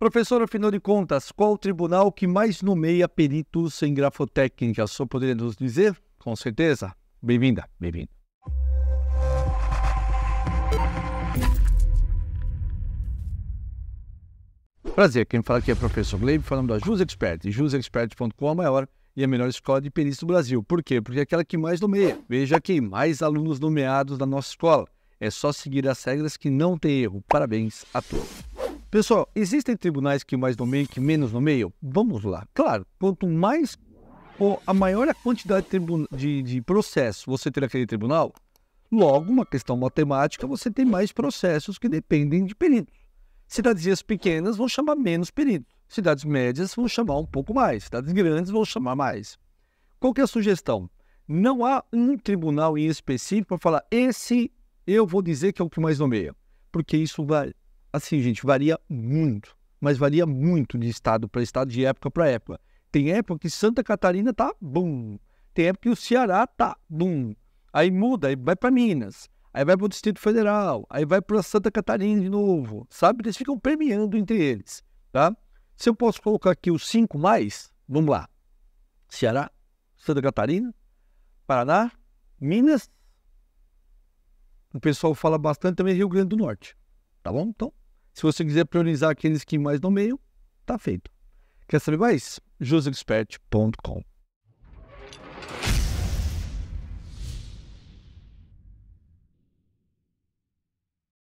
Professor, afinal de contas, qual o tribunal que mais nomeia peritos em grafotécnica? Só poderia nos dizer? Com certeza. Bem-vinda, bem-vindo. Prazer, quem fala aqui é o professor Gleib, falando da Jus JusExpert.com é a maior e a melhor escola de perícia do Brasil. Por quê? Porque é aquela que mais nomeia. Veja aqui, mais alunos nomeados da nossa escola. É só seguir as regras que não tem erro. Parabéns a todos. Pessoal, existem tribunais que mais nomeiam, que menos nomeiam? Vamos lá. Claro, quanto mais ou a maior a quantidade de, de, de processo você ter naquele tribunal, logo, uma questão matemática, você tem mais processos que dependem de peritos. Cidades pequenas vão chamar menos peritos. Cidades médias vão chamar um pouco mais. Cidades grandes vão chamar mais. Qual que é a sugestão? Não há um tribunal em específico para falar, esse eu vou dizer que é o que mais nomeia. Porque isso vai assim, gente, varia muito, mas varia muito de estado para estado, de época para época. Tem época que Santa Catarina tá bom, tem época que o Ceará tá bom. Aí muda, aí vai para Minas, aí vai para o Distrito Federal, aí vai para Santa Catarina de novo, sabe? Eles ficam permeando entre eles, tá? Se eu posso colocar aqui os cinco mais, vamos lá: Ceará, Santa Catarina, Paraná, Minas. O pessoal fala bastante também Rio Grande do Norte, tá bom? Então, se você quiser priorizar aqueles que mais no meio, tá feito. Quer saber mais? jusexpert.com